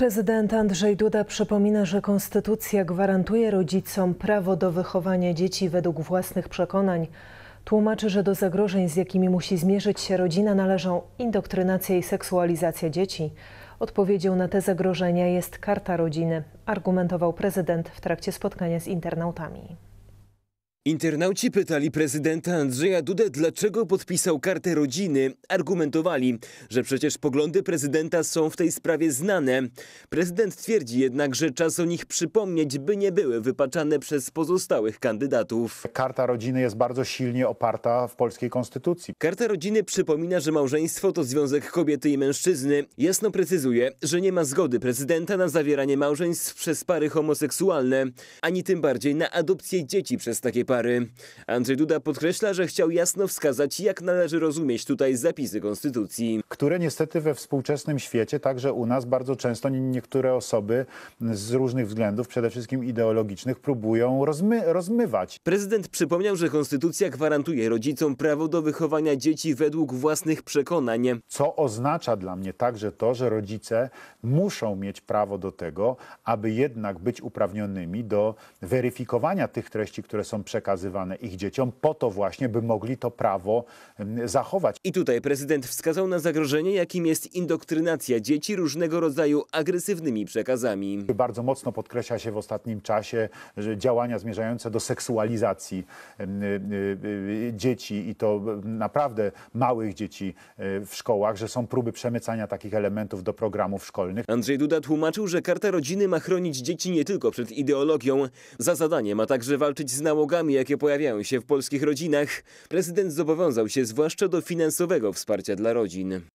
Prezydent Andrzej Duda przypomina, że konstytucja gwarantuje rodzicom prawo do wychowania dzieci według własnych przekonań. Tłumaczy, że do zagrożeń, z jakimi musi zmierzyć się rodzina, należą indoktrynacja i seksualizacja dzieci. Odpowiedzią na te zagrożenia jest karta rodziny, argumentował prezydent w trakcie spotkania z internautami. Internauci pytali prezydenta Andrzeja Dudę, dlaczego podpisał kartę rodziny. Argumentowali, że przecież poglądy prezydenta są w tej sprawie znane. Prezydent twierdzi jednak, że czas o nich przypomnieć, by nie były wypaczane przez pozostałych kandydatów. Karta rodziny jest bardzo silnie oparta w polskiej konstytucji. Karta rodziny przypomina, że małżeństwo to związek kobiety i mężczyzny. Jasno precyzuje, że nie ma zgody prezydenta na zawieranie małżeństw przez pary homoseksualne, ani tym bardziej na adopcję dzieci przez takie pary. Andrzej Duda podkreśla, że chciał jasno wskazać, jak należy rozumieć tutaj zapisy konstytucji. Które niestety we współczesnym świecie, także u nas, bardzo często niektóre osoby z różnych względów, przede wszystkim ideologicznych, próbują rozmy rozmywać. Prezydent przypomniał, że konstytucja gwarantuje rodzicom prawo do wychowania dzieci według własnych przekonań. Co oznacza dla mnie także to, że rodzice muszą mieć prawo do tego, aby jednak być uprawnionymi do weryfikowania tych treści, które są przekonane przekazywane ich dzieciom po to właśnie, by mogli to prawo mm, zachować. I tutaj prezydent wskazał na zagrożenie, jakim jest indoktrynacja dzieci różnego rodzaju agresywnymi przekazami. Bardzo mocno podkreśla się w ostatnim czasie działania zmierzające do seksualizacji mm, y, y, dzieci i to mm, naprawdę małych dzieci y, w szkołach, że są próby przemycania takich elementów do programów szkolnych. Andrzej Duda tłumaczył, że karta rodziny ma chronić dzieci nie tylko przed ideologią. Za zadanie ma także walczyć z nałogami problemami, jakie pojawiają się w polskich rodzinach, prezydent zobowiązał się zwłaszcza do finansowego wsparcia dla rodzin.